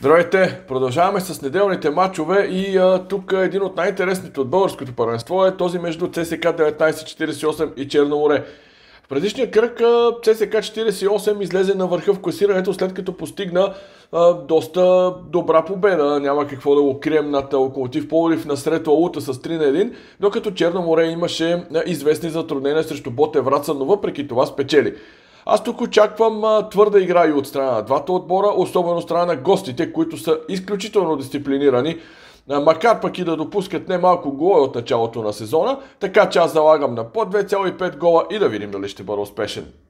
Здравейте! Продължаваме с неделните матчове и а, тук един от най-интересните от българското първенство е този между ЦСК 1948 и Черноморе. В предишния кръг ЦСК 48 излезе на върха в класирането, след като постигна а, доста добра победа. Няма какво да го крием над Локомотив Полив насред Лаута с 3 на 1, докато Черноморе имаше известни затруднения срещу Боте Враца, но въпреки това спечели. Аз тук очаквам а, твърда игра и от страна на двата отбора, особено страна на гостите, които са изключително дисциплинирани, а, макар пък и да допускат немалко гола от началото на сезона, така че аз залагам на по 2,5 гола и да видим дали ще бъда успешен.